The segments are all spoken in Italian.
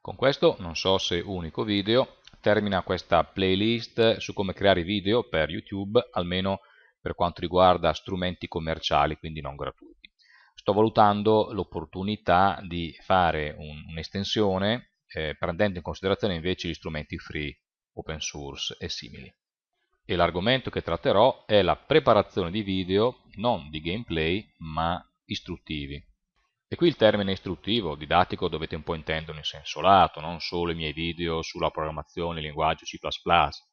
Con questo, non so se unico video, termina questa playlist su come creare video per YouTube, almeno per quanto riguarda strumenti commerciali, quindi non gratuiti. Sto valutando l'opportunità di fare un'estensione eh, prendendo in considerazione invece gli strumenti free, open source e simili. E l'argomento che tratterò è la preparazione di video non di gameplay ma istruttivi. E qui il termine istruttivo, didattico, dovete un po' intenderlo in senso lato, non solo i miei video sulla programmazione, il linguaggio C++,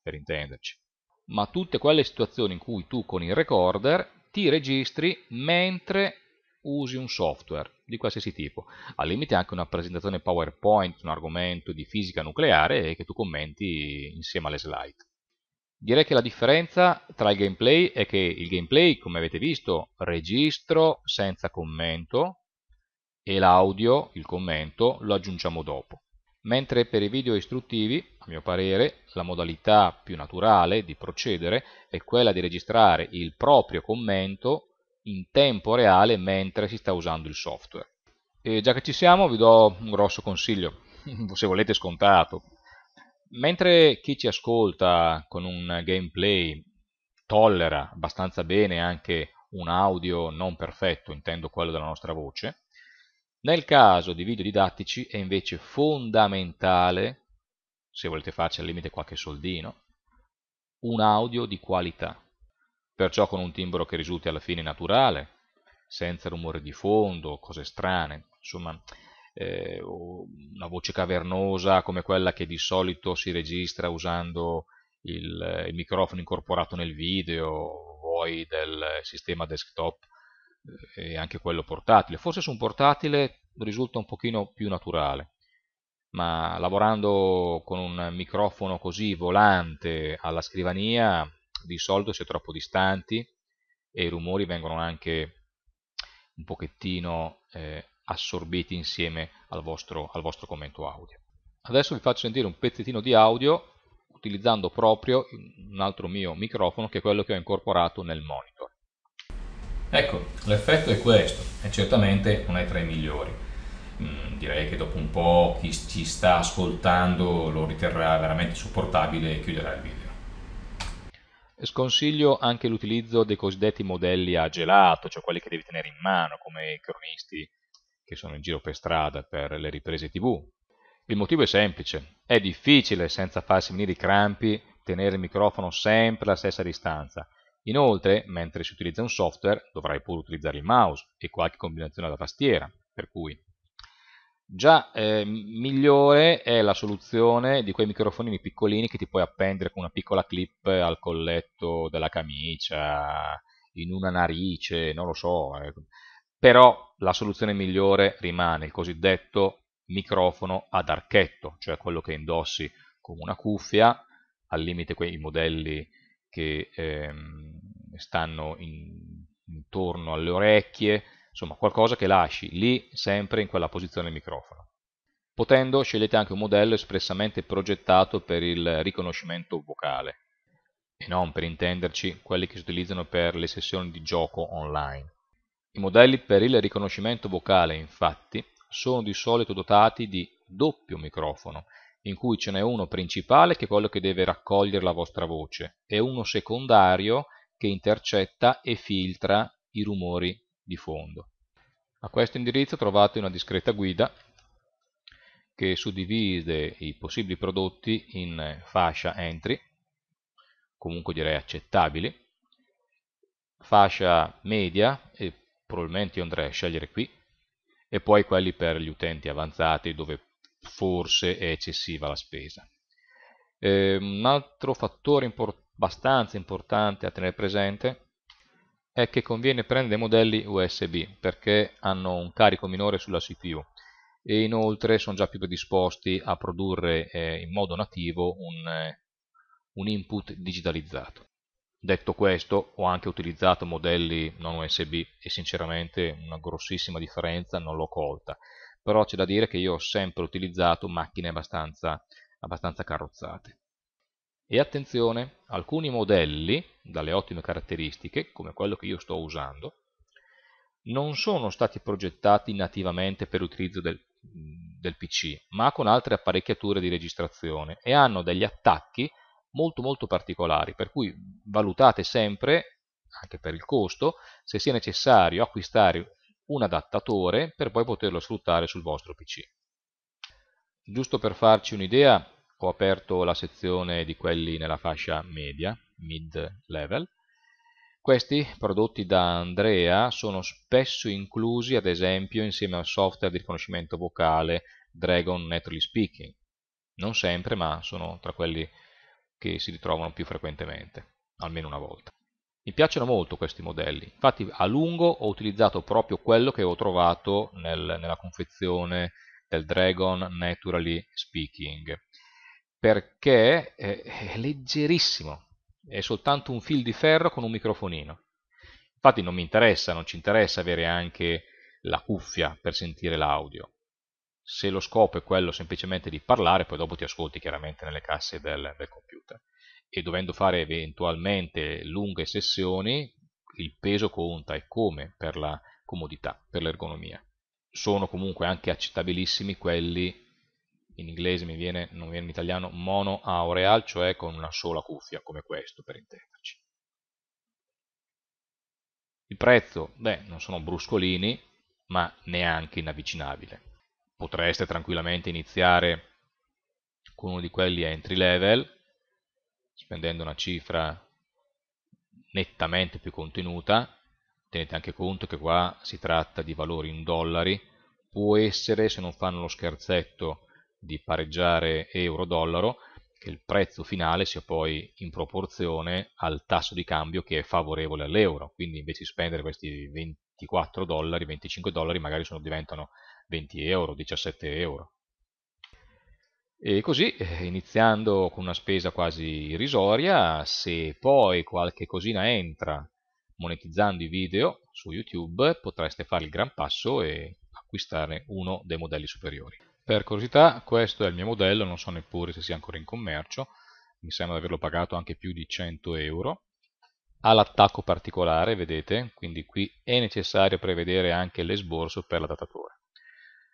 per intenderci, ma tutte quelle situazioni in cui tu con il recorder ti registri mentre usi un software di qualsiasi tipo, al limite anche una presentazione PowerPoint, un argomento di fisica nucleare che tu commenti insieme alle slide. Direi che la differenza tra il gameplay è che il gameplay, come avete visto, registro senza commento, e l'audio, il commento, lo aggiungiamo dopo. Mentre per i video istruttivi, a mio parere, la modalità più naturale di procedere è quella di registrare il proprio commento in tempo reale mentre si sta usando il software. E già che ci siamo vi do un grosso consiglio, se volete scontato. Mentre chi ci ascolta con un gameplay tollera abbastanza bene anche un audio non perfetto, intendo quello della nostra voce, nel caso di video didattici è invece fondamentale, se volete farci al limite qualche soldino, un audio di qualità. Perciò con un timbro che risulti alla fine naturale, senza rumore di fondo, cose strane, insomma eh, una voce cavernosa come quella che di solito si registra usando il, il microfono incorporato nel video, voi del sistema desktop eh, e anche quello portatile. Forse su un portatile risulta un pochino più naturale, ma lavorando con un microfono così volante alla scrivania di solito si è troppo distanti e i rumori vengono anche un pochettino eh, assorbiti insieme al vostro, al vostro commento audio. Adesso vi faccio sentire un pezzettino di audio utilizzando proprio un altro mio microfono che è quello che ho incorporato nel monitor. Ecco, l'effetto è questo, e certamente non è tra i migliori. Mm, direi che dopo un po' chi ci sta ascoltando lo riterrà veramente sopportabile e chiuderà il video. Sconsiglio anche l'utilizzo dei cosiddetti modelli a gelato, cioè quelli che devi tenere in mano, come i cronisti che sono in giro per strada per le riprese tv. Il motivo è semplice, è difficile senza farsi venire i crampi tenere il microfono sempre alla stessa distanza, Inoltre, mentre si utilizza un software, dovrai pure utilizzare il mouse e qualche combinazione alla tastiera, per cui già eh, migliore è la soluzione di quei microfonini piccolini che ti puoi appendere con una piccola clip al colletto della camicia, in una narice, non lo so. Eh. Però la soluzione migliore rimane il cosiddetto microfono ad archetto, cioè quello che indossi con una cuffia, al limite quei modelli che ehm, stanno in, intorno alle orecchie, insomma qualcosa che lasci lì sempre in quella posizione il microfono. Potendo scegliete anche un modello espressamente progettato per il riconoscimento vocale e non per intenderci quelli che si utilizzano per le sessioni di gioco online. I modelli per il riconoscimento vocale infatti sono di solito dotati di doppio microfono in cui ce n'è uno principale che è quello che deve raccogliere la vostra voce e uno secondario che che intercetta e filtra i rumori di fondo. A questo indirizzo trovate una discreta guida che suddivide i possibili prodotti in fascia entry, comunque direi accettabili, fascia media e probabilmente io andrei a scegliere qui, e poi quelli per gli utenti avanzati dove forse è eccessiva la spesa. Eh, un altro fattore importante abbastanza importante a tenere presente è che conviene prendere modelli USB perché hanno un carico minore sulla CPU e inoltre sono già più predisposti a produrre eh, in modo nativo un, eh, un input digitalizzato. Detto questo, ho anche utilizzato modelli non USB e sinceramente una grossissima differenza non l'ho colta, però c'è da dire che io ho sempre utilizzato macchine abbastanza, abbastanza carrozzate. E attenzione, alcuni modelli, dalle ottime caratteristiche, come quello che io sto usando, non sono stati progettati nativamente per l'utilizzo del, del PC, ma con altre apparecchiature di registrazione e hanno degli attacchi molto molto particolari, per cui valutate sempre, anche per il costo, se sia necessario acquistare un adattatore per poi poterlo sfruttare sul vostro PC. Giusto per farci un'idea, ho aperto la sezione di quelli nella fascia media, mid level. Questi prodotti da Andrea sono spesso inclusi ad esempio insieme al software di riconoscimento vocale Dragon Naturally Speaking. Non sempre ma sono tra quelli che si ritrovano più frequentemente, almeno una volta. Mi piacciono molto questi modelli, infatti a lungo ho utilizzato proprio quello che ho trovato nel, nella confezione del Dragon Naturally Speaking perché è, è leggerissimo, è soltanto un fil di ferro con un microfonino. Infatti non mi interessa, non ci interessa avere anche la cuffia per sentire l'audio. Se lo scopo è quello semplicemente di parlare, poi dopo ti ascolti chiaramente nelle casse del, del computer. E dovendo fare eventualmente lunghe sessioni, il peso conta e come per la comodità, per l'ergonomia. Sono comunque anche accettabilissimi quelli in inglese mi viene, non viene in italiano, mono aureal, cioè con una sola cuffia, come questo per intenderci. Il prezzo, beh, non sono bruscolini, ma neanche inavvicinabile. Potreste tranquillamente iniziare con uno di quelli entry level, spendendo una cifra nettamente più contenuta, tenete anche conto che qua si tratta di valori in dollari, può essere, se non fanno lo scherzetto, di pareggiare euro-dollaro, che il prezzo finale sia poi in proporzione al tasso di cambio che è favorevole all'euro, quindi invece di spendere questi 24 dollari, 25 dollari magari sono, diventano 20 euro, 17 euro. E così, eh, iniziando con una spesa quasi irrisoria, se poi qualche cosina entra monetizzando i video su YouTube, potreste fare il gran passo e acquistare uno dei modelli superiori. Per curiosità, questo è il mio modello, non so neppure se sia ancora in commercio, mi sembra di averlo pagato anche più di 100 euro. Ha l'attacco particolare, vedete, quindi qui è necessario prevedere anche l'esborso per l'adattatore.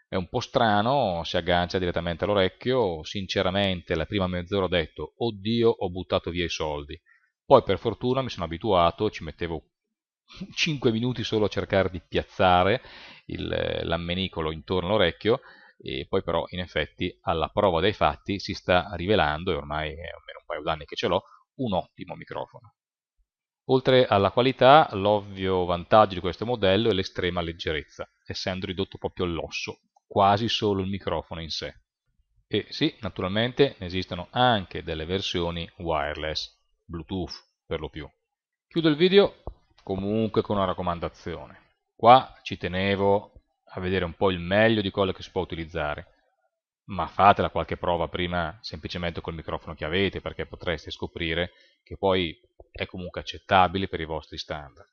È un po' strano, si aggancia direttamente all'orecchio, sinceramente la prima mezz'ora ho detto, oddio ho buttato via i soldi. Poi per fortuna mi sono abituato, ci mettevo 5 minuti solo a cercare di piazzare eh, l'ammenicolo intorno all'orecchio e poi però in effetti alla prova dei fatti si sta rivelando, e ormai è almeno un paio d'anni che ce l'ho, un ottimo microfono. Oltre alla qualità, l'ovvio vantaggio di questo modello è l'estrema leggerezza, essendo ridotto proprio all'osso, quasi solo il microfono in sé. E sì, naturalmente ne esistono anche delle versioni wireless, Bluetooth per lo più. Chiudo il video comunque con una raccomandazione. Qua ci tenevo a vedere un po' il meglio di quello che si può utilizzare, ma fatela qualche prova prima semplicemente col microfono che avete perché potreste scoprire che poi è comunque accettabile per i vostri standard.